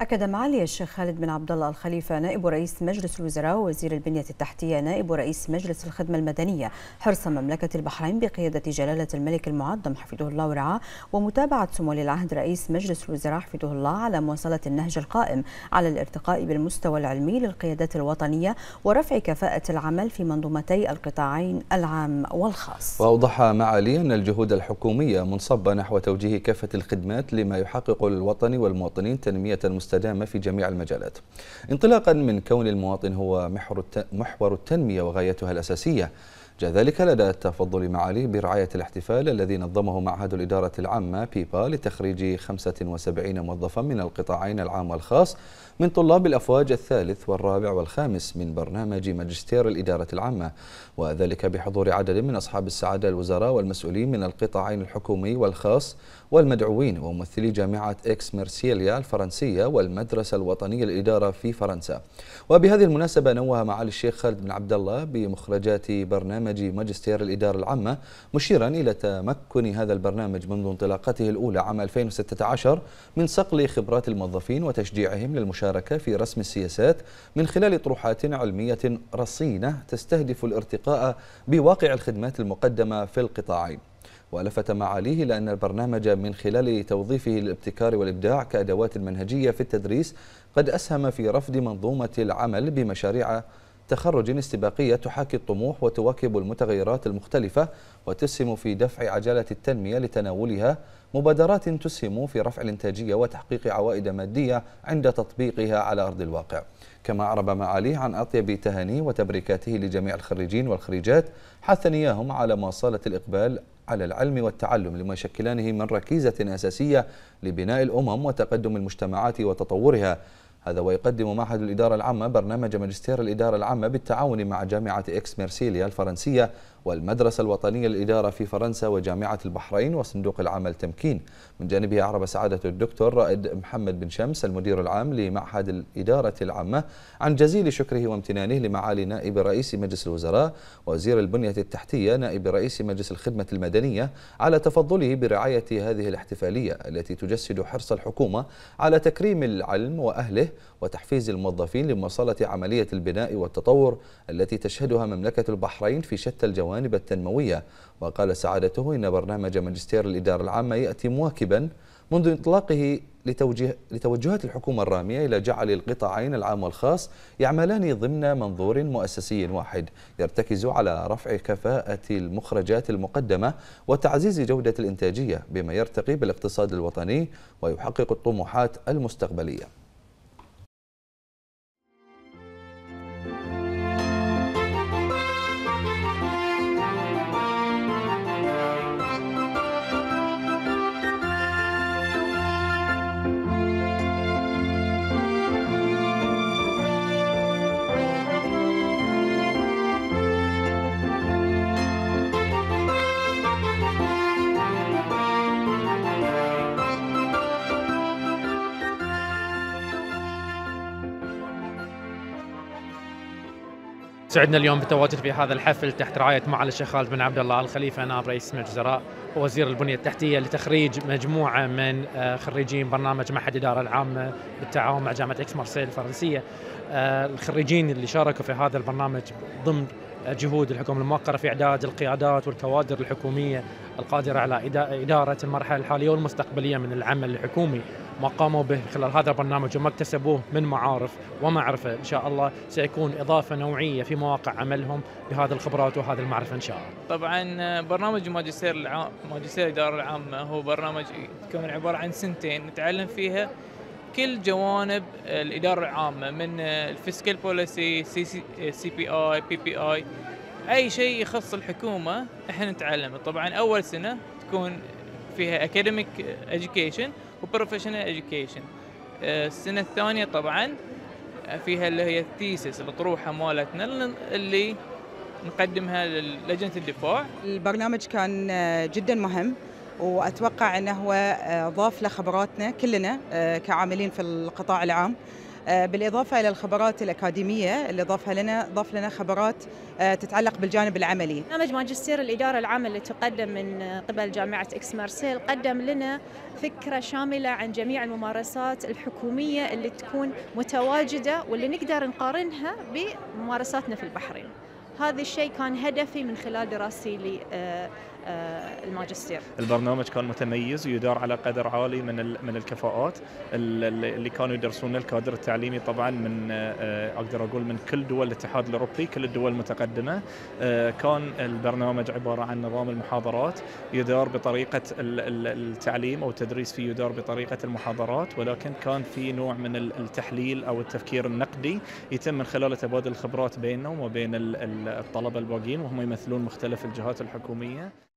أكد معالي الشيخ خالد بن عبد الله الخليفة نائب رئيس مجلس الوزراء ووزير البنية التحتية نائب رئيس مجلس الخدمة المدنية حرص مملكة البحرين بقيادة جلالة الملك المعظم حفظه الله ورعاه ومتابعة سمو ولي العهد رئيس مجلس الوزراء حفظه الله على مواصلة النهج القائم على الارتقاء بالمستوى العلمي للقيادات الوطنية ورفع كفاءة العمل في منظومتي القطاعين العام والخاص. وأوضح معالي أن الجهود الحكومية منصبة نحو توجيه كافة الخدمات لما يحقق للوطن والمواطنين تنمية المستوى مستدامة في جميع المجالات انطلاقا من كون المواطن هو محور التنمية وغايتها الأساسية جاء ذلك لدى تفضل معالي برعاية الاحتفال الذي نظمه معهد الإدارة العامة بيبا لتخريج 75 موظفا من القطاعين العام والخاص من طلاب الأفواج الثالث والرابع والخامس من برنامج ماجستير الإدارة العامة وذلك بحضور عدد من أصحاب السعادة الوزراء والمسؤولين من القطاعين الحكومي والخاص والمدعوين وممثلي جامعة إكس ميرسيليا الفرنسية والمدرسة الوطنية للإدارة في فرنسا وبهذه المناسبة نوه معالي الشيخ خالد بن عبد الله بمخرجات برنامج ماجستير الإدارة العامة مشيرا إلى تمكن هذا البرنامج منذ انطلاقته الأولى عام 2016 من صقل خبرات الموظفين وتشجيعهم للمشاركة المشاركة في رسم السياسات من خلال طروحات علمية رصينة تستهدف الارتقاء بواقع الخدمات المقدمة في القطاعين ولفت معاليه لأن البرنامج من خلال توظيفه للابتكار والإبداع كأدوات منهجية في التدريس قد أسهم في رفض منظومة العمل بمشاريع تخرج استباقية تحاكي الطموح وتواكب المتغيرات المختلفة وتسهم في دفع عجلة التنمية لتناولها مبادرات تسهم في رفع الإنتاجية وتحقيق عوائد مادية عند تطبيقها على أرض الواقع كما أعرب معاليه عن أطيب تهانيه وتبريكاته لجميع الخريجين والخريجات حثنياهم إياهم على مواصلة الإقبال على العلم والتعلم لما يشكلانه من ركيزة أساسية لبناء الأمم وتقدم المجتمعات وتطورها هذا ويقدم معهد الإدارة العامة برنامج ماجستير الإدارة العامة بالتعاون مع جامعة إكس ميرسيليا الفرنسية والمدرسة الوطنية للإدارة في فرنسا وجامعة البحرين وصندوق العمل تمكين من جانبه أعرب سعادة الدكتور رائد محمد بن شمس المدير العام لمعهد الإدارة العامة عن جزيل شكره وامتنانه لمعالي نائب رئيس مجلس الوزراء وزير البنية التحتية نائب رئيس مجلس الخدمة المدنية على تفضله برعاية هذه الاحتفالية التي تجسد حرص الحكومة على تكريم العلم وأهله وتحفيز الموظفين لمواصلة عملية البناء والتطور التي تشهدها مملكة البحرين في شتى الجوانب التنموية وقال سعادته إن برنامج ماجستير الإدارة العامة يأتي مواكبا منذ إطلاقه لتوجيه لتوجهات الحكومة الرامية إلى جعل القطاعين العام والخاص يعملان ضمن منظور مؤسسي واحد يرتكز على رفع كفاءة المخرجات المقدمة وتعزيز جودة الإنتاجية بما يرتقي بالاقتصاد الوطني ويحقق الطموحات المستقبلية سعدنا اليوم بالتواجد في هذا الحفل تحت رعاية معالي الشيخ خالد بن عبد الله الخليفة نائب رئيس الوزراء ووزير البنية التحتية لتخريج مجموعة من آه، خريجين برنامج معهد الإدارة العامة بالتعاون مع جامعة إكس مارسيل الفرنسية آه، الخريجين اللي شاركوا في هذا البرنامج ضمن جهود الحكومة الموقرة في إعداد القيادات والكوادر الحكومية القادرة على إدارة المرحلة الحالية والمستقبلية من العمل الحكومي ما قاموا به خلال هذا البرنامج وما اكتسبوه من معارف ومعرفة إن شاء الله سيكون إضافة نوعية في مواقع عملهم بهذه الخبرات وهذه المعرفة إن شاء الله طبعا آه، برنامج ماجستير العام ماجستير الإدارة العامة هو برنامج يتكون عبارة عن سنتين نتعلم فيها كل جوانب الاداره العامه من الفيسكال بوليسي سي سي بي اي بي بي اي اي شيء يخص الحكومه احنا نتعلمه طبعا اول سنه تكون فيها اكاديميك education وبروفيشنال education آه، السنه الثانيه طبعا فيها اللي هي الثيسس الاطروحه مالتنا اللي نقدمها للجنه الدفاع البرنامج كان آه، جدا مهم واتوقع انه هو آه، ضاف لخبراتنا كلنا آه، كعاملين في القطاع العام آه، بالاضافه الى الخبرات الاكاديميه اللي ضافها لنا ضاف لنا خبرات تتعلق بالجانب العملي. برنامج ماجستير الاداره العامه اللي تقدم من قبل جامعه اكس مارسيل قدم لنا فكره شامله عن جميع الممارسات الحكوميه اللي تكون متواجده واللي نقدر نقارنها بممارساتنا في البحرين. هذا الشيء كان هدفي من خلال دراستي آه، الماجستير. البرنامج كان متميز ويدار على قدر عالي من من الكفاءات اللي كانوا يدرسون الكادر التعليمي طبعا من آه، اقدر اقول من كل دول الاتحاد الاوروبي كل الدول المتقدمه آه، كان البرنامج عباره عن نظام المحاضرات يدار بطريقه التعليم او التدريس فيه يدار بطريقه المحاضرات ولكن كان في نوع من التحليل او التفكير النقدي يتم من خلال تبادل الخبرات بيننا وبين الطلبه الباقيين وهم يمثلون مختلف الجهات الحكوميه